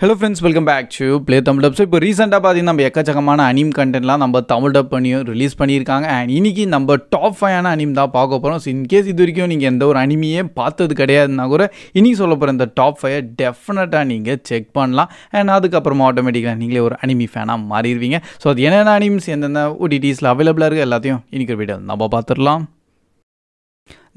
hello friends welcome back to play Tamil dub so இப்போ ரீசெண்டாக பார்த்தீங்கன்னா நம்ம எக்கச்சக்கமான அனிம் கண்டென்ட்லாம் நம்ம தமிழ் டப் பண்ணியும் ரிலீஸ் பண்ணியிருக்காங்க அண்ட் இன்னைக்கு நம்ம டாப் ஃபைவான அனிம் தான் பார்க்க போகிறோம் ஸோ இன்கேஸ் இது வரைக்கும் நீங்கள் எந்த ஒரு அனிமையே பார்த்தது கிடையாதுன்னா கூட இன்றைக்கி சொல்ல போகிற இந்த டாப் ஃபைவை டெஃபினட்டாக நீங்கள் செக் பண்ணலாம் அண்ட் அதுக்கப்புறமா ஆட்டோமேட்டிக்காக நீங்களே ஒரு அனிமி ஃபேனாக மாறிடுவீங்க ஸோ அது என்னென்ன அனிம்ஸ் எந்தெந்த ஓடிடிஸில் அவைலபிளாக இருக்குது எல்லாத்தையும் இன்றைக்கி வீடியோ நம்ம பார்த்துடலாம்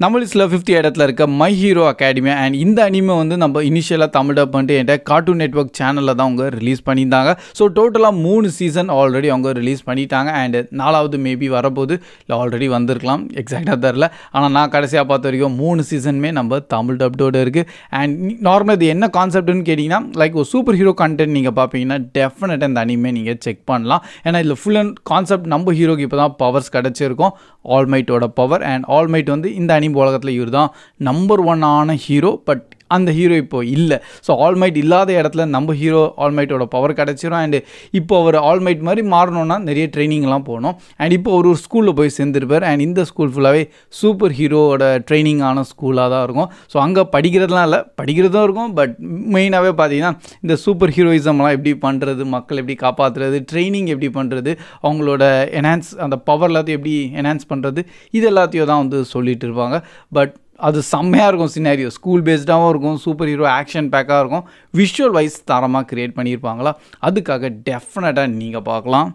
நம்ம லிஸ்ட்டில் ஃபிஃப்த் இடத்துல இருக்க மை ஹீரோ அகாடமி அண்ட் இந்த அனிமை வந்து நம்ம இனிஷியலாக தமிழ் டப் பண்ணிட்டு என்கிட்ட கார்ட்டூன் நெட்ஒர்க் சேனலில் தான் அவங்க ரிலீஸ் பண்ணியிருந்தாங்க ஸோ டோட்டலாக மூணு சீசன் ஆல்ரெடி அவங்க ரிலீஸ் பண்ணிட்டாங்க அண்ட் நாலாவது மேபி வரபோது இல்லை ஆல்ரெடி வந்திருக்கலாம் எக்ஸாக்டாக தெரில ஆனால் நான் கடைசியாக பார்த்த வரைக்கும் மூணு சீசனுமே நம்ம தமிழ் டப்டோடு இருக்குது அண்ட் நார்மலாக இது என்ன கான்செப்ட்னு கேட்டிங்கன்னா லைக் ஒரு சூப்பர் ஹீரோ கண்டென்ட் நீங்கள் பார்ப்பீங்கன்னா டெஃபினட்டாக இந்த அனிமே நீங்கள் செக் பண்ணலாம் ஏன்னா இதில் ஃபுல் அண்ட் கான்செப்ட் நம்ம ஹீரோக்கு இப்போ தான் பவர்ஸ் கிடச்சிருக்கும் ஆல்மைட்டோட பவர் அண்ட் ஆல்மைட் வந்து இந்த அனிமே வாணிப உலகத்தில் இவர் தான் நம்பர் ஆன ஹீரோ பட் அந்த ஹீரோ இப்போ இல்லை ஸோ ஆல்மைட் இல்லாத இடத்துல நம்ம ஹீரோ ஆல்மைட்டோட பவர் கிடச்சிரும் அண்டு இப்போ அவர் ஆல்மைட் மாதிரி மாறணும்னா நிறைய ட்ரைனிங்லாம் போகணும் அண்ட் இப்போ ஒரு ஒரு ஸ்கூலில் போய் சேர்ந்துருப்பார் அண்ட் இந்த ஸ்கூல் ஃபுல்லாகவே சூப்பர் ஹீரோவோட ட்ரைனிங் ஆன ஸ்கூலாக தான் இருக்கும் ஸோ அங்கே படிக்கிறதுலாம் இல்லை படிக்கிறதும் இருக்கும் பட் மெயினாகவே பார்த்தீங்கன்னா இந்த சூப்பர் ஹீரோயிசம்லாம் எப்படி பண்ணுறது மக்கள் எப்படி காப்பாற்றுறது ட்ரைனிங் எப்படி பண்ணுறது அவங்களோட என்ஹான்ஸ் அந்த பவர் எல்லாத்தையும் எப்படி என்ஹான்ஸ் பண்ணுறது இது எல்லாத்தையும் தான் வந்து சொல்லிகிட்டு இருப்பாங்க பட் அது செம்மையாக இருக்கும் சினாரியோ ஸ்கூல் பேஸ்டாகவும் இருக்கும் சூப்பர் ஹீரோ ஆக்ஷன் பேக்காக இருக்கும் விஷுவல் வைஸ் தரமாக க்ரியேட் பண்ணியிருப்பாங்களா அதுக்காக டெஃபினட்டாக நீங்கள் பார்க்கலாம்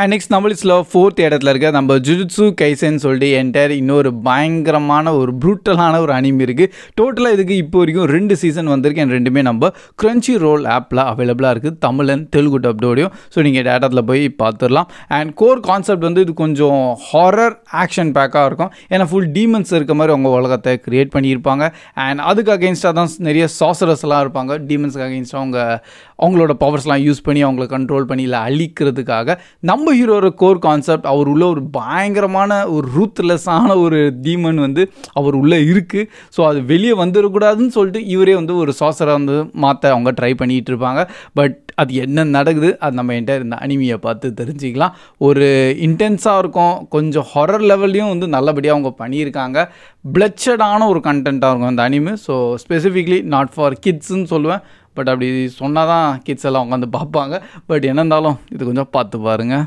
அண்ட் நெக்ஸ்ட் நம்ம ஃபோர்த் இடத்துல இருக்க நம்ம ஜுஜுட்ஸு கைசன் சொல்லிட்டு என்டையர் இன்னொரு பயங்கரமான ஒரு ப்ரூட்டலான ஒரு அனிமி இருக்குது டோட்டலாக இதுக்கு இப்போ வரைக்கும் ரெண்டு சீசன் வந்திருக்கு அண்ட் ரெண்டுமே நம்ம க்ரன்ச்சி ரோல் ஆப்பில் அவைலபிளாக இருக்குது தமிழ் அண்ட் தெலுங்கு டப்டோடையும் ஸோ நீங்கள் டேட்டாத்தில் போய் பார்த்துடலாம் அண்ட் கோர் கான்செப்ட் வந்து இது கொஞ்சம் ஹாரர் ஆக்ஷன் பேக்காக இருக்கும் ஏன்னா ஃபுல் டீமன்ஸ் இருக்க மாதிரி அவங்க உலகத்தை க்ரியேட் பண்ணியிருப்பாங்க அண்ட் அதுக்கு அகெயின்ஸ்டாக தான் நிறைய சாசரஸ்லாம் இருப்பாங்க டீமன்ஸ்க்கு அகெயின்ஸ்டாக அவங்க அவங்களோட பவர்ஸ்லாம் யூஸ் பண்ணி அவங்கள கண்ட்ரோல் பண்ணி இல்லை அழிக்கிறதுக்காக நம்ம ஹீரோட கோர் கான்செப்ட் அவர் உள்ள ஒரு பயங்கரமான ஒரு ரூத்லெஸ்ஸான ஒரு தீமன் வந்து அவர் உள்ளே இருக்குது ஸோ அது வெளியே வந்துடக்கூடாதுன்னு சொல்லிட்டு இவரே வந்து ஒரு சாசராக வந்து மாற்ற அவங்க ட்ரை பண்ணிகிட்டு இருப்பாங்க பட் அது என்ன நடக்குது அது நம்ம என்கிட்ட இந்த அனிமியை பார்த்து தெரிஞ்சுக்கலாம் ஒரு இன்டென்ஸாக இருக்கும் கொஞ்சம் ஹொரர் லெவல்லையும் வந்து நல்லபடியாக அவங்க பண்ணியிருக்காங்க பிளட்ஷடான ஒரு கண்டென்ட்டாக இருக்கும் அந்த anime so specifically not for கிட்ஸுன்னு சொல்லுவேன் பட் அப்படி சொன்னால் தான் கிட்ஸ் எல்லாம் உட்காந்து பார்ப்பாங்க பட் என்ன இருந்தாலும் இது கொஞ்சம் பார்த்து பாருங்கள்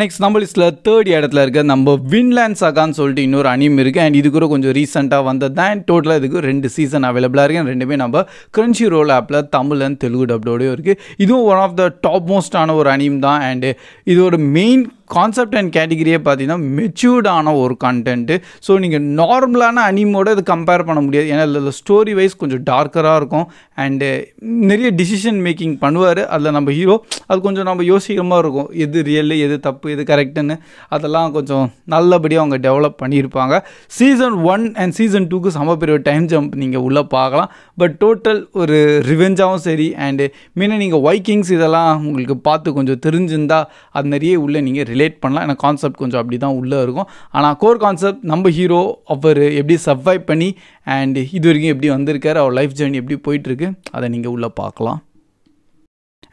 நெக்ஸ்ட் நம்ம லிஸ்ட்டில் தேர்ட் இடத்துல இருக்க நம்ம வின்லேண்ட் சகான்னு சொல்லிட்டு இன்னொரு அனிம் இருக்குது அண்ட் இது கூட கொஞ்சம் ரீசெண்டாக வந்தது தான் டோட்டலாக இதுக்கு ரெண்டு சீசன் அவைலபிளாக இருக்குது ரெண்டுமே நம்ம கிரன்ச்சி ரோல் ஆப்பில் தமிழ் அண்ட் தெலுங்கு டப்டோடையும் இருக்குது இதுவும் ஒன் ஆஃப் த டாப் மோஸ்டான ஒரு அனிம் தான் அண்டு இது ஒரு மெயின் கான்செப்ட் அண்ட் கேட்டகிரியே பார்த்தீங்கன்னா மெச்சூர்டான ஒரு கண்டென்ட்டு ஸோ நீங்கள் நார்மலான அனிமோட இது கம்பேர் பண்ண முடியாது ஏன்னா அதில் ஸ்டோரி வைஸ் கொஞ்சம் டார்க்கராக இருக்கும் அண்டு நிறைய டிசிஷன் மேக்கிங் பண்ணுவார் அதில் நம்ம ஹீரோ அது கொஞ்சம் நம்ம யோசிக்கிறமா இருக்கும் எது ரியல் எது தப்பு எது கரெக்டுன்னு அதெல்லாம் கொஞ்சம் நல்லபடியாக அவங்க டெவலப் பண்ணியிருப்பாங்க சீசன் ஒன் அண்ட் சீசன் டூக்கு சம பெரிய டைம் ஜம்ப் நீங்கள் உள்ளே பார்க்கலாம் பட் டோட்டல் ஒரு ரிவெஞ்சாகவும் சரி அண்டு மீன நீங்கள் வைக்கிங்ஸ் இதெல்லாம் உங்களுக்கு பார்த்து கொஞ்சம் தெரிஞ்சிருந்தால் அது நிறைய உள்ளே நீங்கள் ரிலே ரிலேட் பண்ணலாம் எனக்கு கான்செப்ட் கொஞ்சம் அப்படி தான் உள்ளே இருக்கும் ஆனால் கோர் கான்செப்ட் நம்ம ஹீரோ அவர் எப்படி சர்வைவ் பண்ணி அண்ட் இது வரைக்கும் எப்படி வந்திருக்காரு அவர் லைஃப் ஜேர்னி எப்படி போயிட்டுருக்கு அதை நீங்கள் உள்ளே பார்க்கலாம்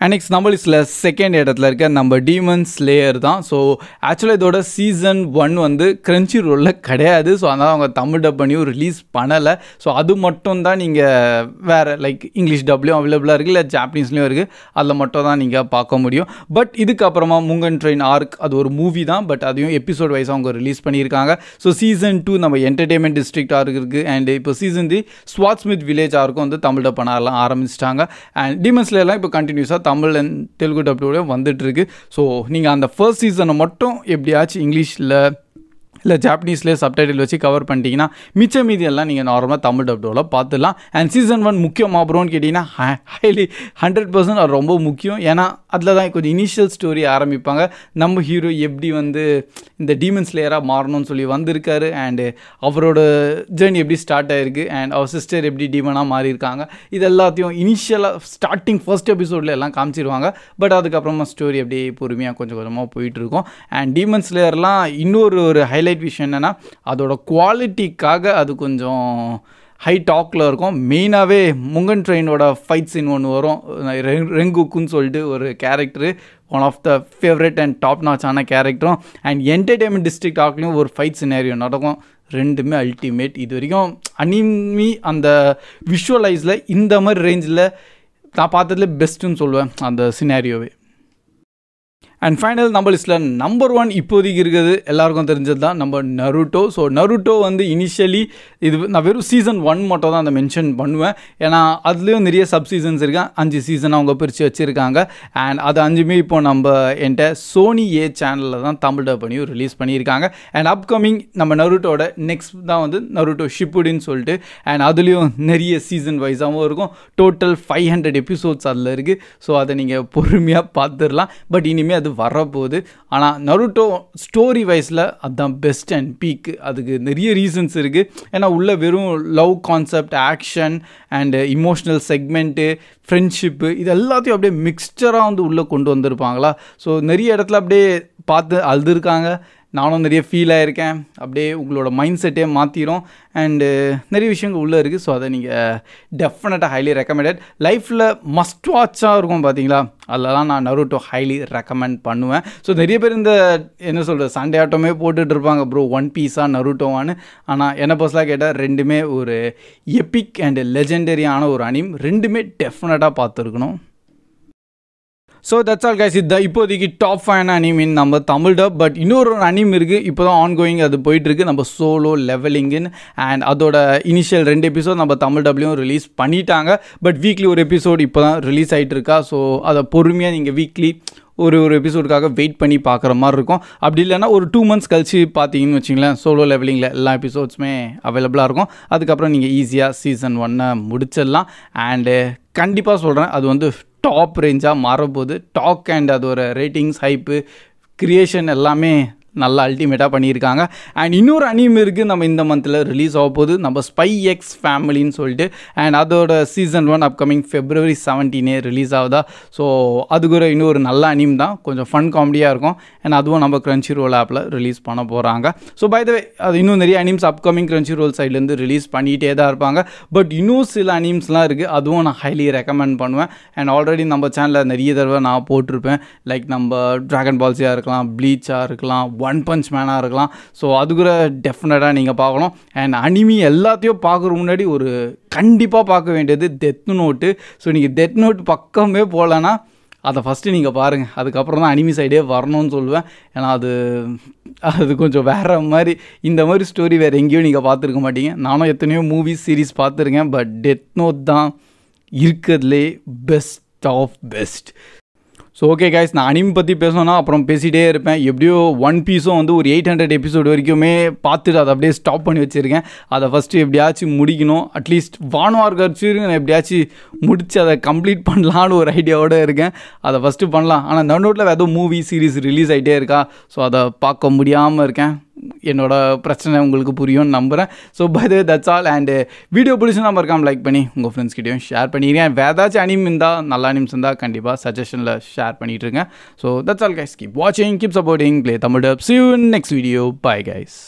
அண்ட் நெக்ஸ்ட் நம்ம லிஸ்ட்டில் செகண்ட் இடத்துல இருக்க நம்ம டீமன் ஸ்லேயர் தான் ஸோ ஆக்சுவலாக இதோட சீசன் ஒன் வந்து கிரன்ச்சி ரோலில் கிடையாது ஸோ அதனால் அவங்க தமிழ் டப் பண்ணியும் ரிலீஸ் பண்ணலை ஸோ அது மட்டும் தான் நீங்கள் வேறு லைக் இங்கிலீஷ் டப்லையும் அவைலபிளாக இருக்குது இல்லை ஜாப்பனீஸ்லேயும் இருக்குது அதில் மட்டும் தான் நீங்கள் பார்க்க முடியும் பட் இதுக்கப்புறமா முங்கன் ட்ரெயின் ஆர்க் அது ஒரு மூவி தான் பட் அதையும் எபிசோட் வைஸ் அவங்க ரிலீஸ் பண்ணியிருக்காங்க ஸோ சீசன் டூ நம்ம என்டர்டெயின்மெண்ட் டிஸ்ட்ரிக்டாக இருக்குது அண்ட் இப்போ season three swordsmith smith village ஆருக்கும் வந்து தமிழ் டப் பண்ணலாம் ஆரம்பிச்சிட்டாங்க அண்ட் டீமன்ஸ்லாம் இப்போ கண்டினியூஸாக தமிழ் அண்ட் தெலுங்கு டப்ளியூடே e வந்துட்டுருக்கு ஸோ நீங்கள் அந்த ஃபர்ஸ்ட் சீசனை மட்டும் எப்படியாச்சும் இங்கிலீஷில் இல்லை ஜாப்பனீஸ்லேயே சப்டைட்டில் வச்சு கவர் பண்ணிட்டீங்கன்னா மிச்ச மீதி எல்லாம் நீங்கள் நார்மலாக தமிழ் டப்டோவில் பார்த்துலாம் அண்ட் சீசன் ஒன் முக்கியமாக அப்புறம்னு கேட்டிங்கன்னா ஹைலி ஹண்ட்ரட் பர்சன்ட் அது ரொம்ப முக்கியம் ஏன்னா அதில் தான் கொஞ்சம் இனிஷியல் ஸ்டோரி ஆரம்பிப்பாங்க நம்ம ஹீரோ எப்படி வந்து இந்த டீமன்ஸ் லேயராக மாறணும்னு சொல்லி வந்திருக்காரு அண்டு அவரோட ஜேர்னி எப்படி ஸ்டார்ட் ஆகிருக்கு அண்ட் அவர் சிஸ்டர் எப்படி டீமனாக மாறியிருக்காங்க இது எல்லாத்தையும் இனிஷியலாக ஸ்டார்டிங் ஃபர்ஸ்ட் எபிசோடில் எல்லாம் காமிச்சிருவாங்க பட் அதுக்கப்புறமா ஸ்டோரி அப்படியே பொறுமையாக கொஞ்சம் கொஞ்சமாக போயிட்டுருக்கோம் அண்ட் டீமன்ஸ் லேயர்லாம் இன்னொரு ஒரு ஹைலைட் ஹைலைட் விஷயம் என்னென்னா அதோட குவாலிட்டிக்காக அது கொஞ்சம் ஹை டாக்கில் இருக்கும் மெயினாகவே முங்கன் ட்ரெயினோட ஃபைட் சீன் ஒன்று வரும் ரெங்குக்குன்னு சொல்லிட்டு ஒரு character one of the favourite and top நாச்சான கேரக்டரும் அண்ட் என்டர்டெயின்மெண்ட் டிஸ்ட்ரிக்ட் டாக்லேயும் ஒரு ஃபைட் சினேரியோ நடக்கும் ரெண்டுமே அல்டிமேட் இது வரைக்கும் அனிமி அந்த விஷுவலைஸில் இந்த மாதிரி ரேஞ்சில் நான் பார்த்ததுல பெஸ்ட்டுன்னு சொல்லுவேன் அந்த சினாரியோவே அண்ட் ஃபைனல் நம்ம லிஸ்ட்டில் நம்பர் ஒன் இப்போதைக்கு இருக்கிறது எல்லாருக்கும் தெரிஞ்சது தான் நம்ம நருட்டோ ஸோ நருட்டோ வந்து இனிஷியலி இது நான் வெறும் சீசன் ஒன் மட்டும் தான் அதை மென்ஷன் பண்ணுவேன் ஏன்னா அதுலேயும் நிறைய சப் சீசன்ஸ் இருக்கேன் அஞ்சு சீசன் அவங்க பிரித்து வச்சுருக்காங்க அண்ட் அது அஞ்சுமே இப்போ நம்ம என்கிட்ட சோனி ஏ சேனலில் தான் தமிழ் டப் பண்ணியும் ரிலீஸ் பண்ணியிருக்காங்க அண்ட் அப்கமிங் நம்ம நருட்டோட நெக்ஸ்ட் தான் வந்து நருட்டோ ஷிப்புடின்னு சொல்லிட்டு அண்ட் அதுலேயும் நிறைய சீசன் வைஸாகவும் இருக்கும் டோட்டல் ஃபைவ் ஹண்ட்ரட் எபிசோட்ஸ் அதில் இருக்குது ஸோ அதை நீங்கள் பொறுமையாக பார்த்துடலாம் பட் இனிமேல் அது அது வரப்போகுது ஆனால் நருட்டோ ஸ்டோரி வைஸில் அதுதான் பெஸ்ட் அண்ட் பீக் அதுக்கு நிறைய ரீசன்ஸ் இருக்குது ஏன்னா உள்ளே வெறும் love concept action and emotional segment friendship இது எல்லாத்தையும் அப்படியே மிக்ஸ்டராக வந்து உள்ளே கொண்டு வந்திருப்பாங்களா ஸோ நிறைய இடத்துல அப்படியே பார்த்து அழுதுருக்காங்க நானும் நிறைய ஃபீல் ஆகிருக்கேன் அப்படியே உங்களோட மைண்ட் செட்டே மாற்றிடும் அண்டு நிறைய விஷயங்கள் உள்ளே இருக்குது ஸோ அதை நீங்கள் டெஃபினட்டாக ஹைலி ரெக்கமெண்டட் லைஃப்பில் மஸ்ட் வாட்சாக இருக்கும் பார்த்தீங்களா அதெல்லாம் நான் நருட்டோ ஹைலி ரெக்கமெண்ட் பண்ணுவேன் ஸோ நிறைய பேர் இந்த என்ன சொல்கிறது சண்டே ஆட்டோமே போட்டுட்டு இருப்பாங்க ப்ரோ ஒன் பீஸாக நருட்டோவான்னு ஆனால் என்னை பர்சனாக கேட்டால் ரெண்டுமே ஒரு எபிக் அண்டு லெஜெண்டரியான ஒரு அனிம் ரெண்டுமே டெஃபினட்டாக பார்த்துருக்கணும் ஸோ தட்ஸ் ஆல் கைஸ் இது இப்போதைக்கு டாப் ஃபைன் அனிம் இன் நம்ம தமிழ் டப் பட் இன்னொரு ஒரு அனிம் இருக்குது இப்போ தான் ஆன் கோயிங் அது போயிட்டுருக்கு நம்ம சோலோ லெவலிங்குன்னு அண்ட் அதோட இனிஷியல் ரெண்டு எபிசோட் நம்ம தமிழ் டப்லையும் ரிலீஸ் பண்ணிட்டாங்க பட் வீக்லி ஒரு எபிசோட் இப்போ தான் ரிலீஸ் ஆகிட்டு இருக்கா ஸோ அதை பொறுமையாக நீங்கள் வீக்லி ஒரு ஒரு எபிசோடுக்காக வெயிட் பண்ணி பார்க்குற மாதிரி இருக்கும் அப்படி இல்லைன்னா ஒரு டூ மந்த்ஸ் கழிச்சு பார்த்தீங்கன்னு வச்சிங்களேன் சோலோ லெவலிங்கில் எல்லா எபிசோட்ஸுமே அவைலபிளாக இருக்கும் அதுக்கப்புறம் நீங்கள் ஈஸியாக சீசன் ஒன்னை முடிச்சிடலாம் அண்டு கண்டிப்பாக சொல்கிறேன் அது வந்து டாப் ரேஞ்சாக மாறும்போது டாக் அண்ட் அதோட ரேட்டிங்ஸ் ஹைப்பு க்ரியேஷன் எல்லாமே நல்லா அல்டிமேட்டாக பண்ணியிருக்காங்க அண்ட் இன்னொரு அனிம் இருக்குது நம்ம இந்த மந்தில் ரிலீஸ் ஆக போகுது நம்ம ஸ்பை எக்ஸ் ஃபேமிலின்னு சொல்லிட்டு அண்ட் அதோட சீசன் ஒன் அப்கமிங் ஃபெப்ரவரி செவன்டீனே ரிலீஸ் ஆகுதா ஸோ அது கூட இன்னொரு நல்ல அனிம் தான் கொஞ்சம் ஃபன் காமெடியாக இருக்கும் அண்ட் அதுவும் நம்ம க்ரன்ச்சி ரோல் ஆப்பில் ரிலீஸ் பண்ண போகிறாங்க ஸோ பை த அது இன்னும் நிறைய அனிம்ஸ் அப்கமிங் க்ரன்ச்சி ரோல் சைட்லேருந்து ரிலீஸ் பண்ணிகிட்டே தான் இருப்பாங்க பட் இன்னும் சில அனிம்ஸ்லாம் இருக்குது அதுவும் நான் ஹைலி ரெக்கமெண்ட் பண்ணுவேன் அண்ட் ஆல்ரெடி நம்ம சேனலில் நிறைய தடவை நான் போட்டிருப்பேன் லைக் நம்ம ட்ராகன் பால்ஸியாக இருக்கலாம் ப்ளீச்சாக இருக்கலாம் ஒன் பஞ்ச் மேனாக இருக்கலாம் ஸோ அது கூட டெஃபினட்டாக நீங்கள் பார்க்கணும் அண்ட் அனிமி எல்லாத்தையும் பார்க்குற முன்னாடி ஒரு கண்டிப்பாக பார்க்க வேண்டியது டெத் நோட்டு ஸோ நீங்கள் டெத் நோட் பக்கமே போகலன்னா அதை ஃபஸ்ட்டு நீங்கள் பாருங்கள் அதுக்கப்புறம் தான் அனிமி சைடே வரணும்னு சொல்லுவேன் ஏன்னா அது அது கொஞ்சம் வேறு மாதிரி இந்த மாதிரி ஸ்டோரி வேறு எங்கேயும் நீங்கள் பார்த்துருக்க மாட்டீங்க நானும் எத்தனையோ மூவிஸ் சீரீஸ் பார்த்துருக்கேன் பட் டெத் நோட் தான் இருக்கிறதுலே best of best so okay guys நான் அனிம் பற்றி பேசணும்னா அப்புறம் பேசிகிட்டே இருப்பேன் எப்படியோ ஒன் பீஸும் வந்து ஒரு எயிட் ஹண்ட்ரட் எபிசோடு வரைக்குமே பார்த்துட்டு அதை அப்படியே ஸ்டாப் பண்ணி வச்சுருக்கேன் அதை ஃபஸ்ட்டு எப்படியாச்சும் முடிக்கணும் அட்லீஸ்ட் வானுவார் கட்சியும் நான் எப்படியாச்சும் முடித்து அதை கம்ப்ளீட் பண்ணலான்னு ஒரு ஐடியாவோடு இருக்கேன் அதை ஃபஸ்ட்டு பண்ணலாம் ஆனால் நோட்டில் ஏதோ மூவி சீரீஸ் ரிலீஸ் ஆகிட்டே இருக்கா ஸோ அதை பார்க்க முடியாமல் இருக்கேன் என்னோட பிரச்சனை உங்களுக்கு புரியும்னு நம்புகிறேன் so bye that's all and video பிடிச்சி நம்ம இருக்காமல் லைக் பண்ணி உங்கள் ஃப்ரெண்ட்ஸ் கிட்டேயும் ஷேர் பண்ணிடுறேன் வேறு ஏதாச்சும் அனிம் இருந்தால் நல்ல அனிம்ஸ் இருந்தால் கண்டிப்பாக சஜஷனில் ஷேர் பண்ணிட்டுருங்க so that's all guys keep வாட்சிங் keep supporting play Tamil dub see you next video bye guys